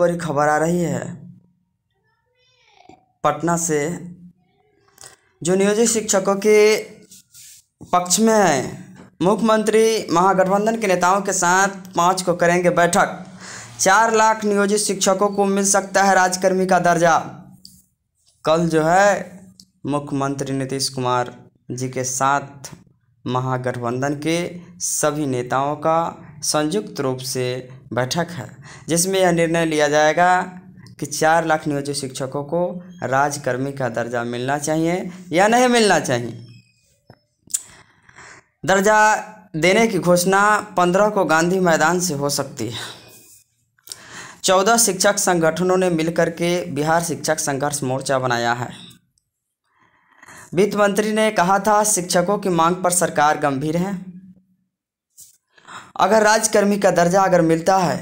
बड़ी खबर आ रही है पटना से जो नियोजित शिक्षकों के पक्ष में है मुख्यमंत्री महागठबंधन के नेताओं के साथ पाँच को करेंगे बैठक चार लाख नियोजित शिक्षकों को मिल सकता है राजकर्मी का दर्जा कल जो है मुख्यमंत्री नीतीश कुमार जी के साथ महागठबंधन के सभी नेताओं का संयुक्त रूप से बैठक है जिसमें यह निर्णय लिया जाएगा कि चार लाख नियोजित शिक्षकों को राजकर्मी का दर्जा मिलना चाहिए या नहीं मिलना चाहिए दर्जा देने की घोषणा पंद्रह को गांधी मैदान से हो सकती है चौदह शिक्षक संगठनों ने मिलकर के बिहार शिक्षक संघर्ष मोर्चा बनाया है वित्त मंत्री ने कहा था शिक्षकों की मांग पर सरकार गंभीर है अगर राजकर्मी का दर्जा अगर मिलता है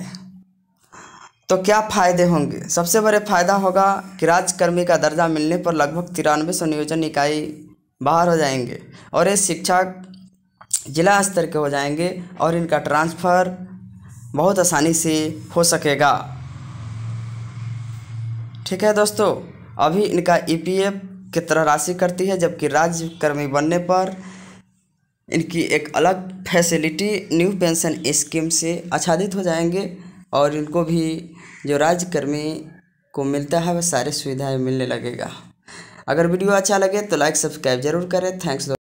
तो क्या फ़ायदे होंगे सबसे बड़े फायदा होगा कि राजकर्मी का दर्जा मिलने पर लगभग तिरानवे सौ नियोजन इकाई बाहर हो जाएंगे और ये शिक्षा जिला स्तर के हो जाएंगे और इनका ट्रांसफ़र बहुत आसानी से हो सकेगा ठीक है दोस्तों अभी इनका ईपीएफ की तरह राशि करती है जबकि राज्यकर्मी बनने पर इनकी एक अलग फैसिलिटी न्यू पेंशन स्कीम से आच्छादित हो जाएंगे और इनको भी जो राज्यकर्मी को मिलता है वह सारी सुविधाएं मिलने लगेगा अगर वीडियो अच्छा लगे तो लाइक सब्सक्राइब जरूर करें थैंक्स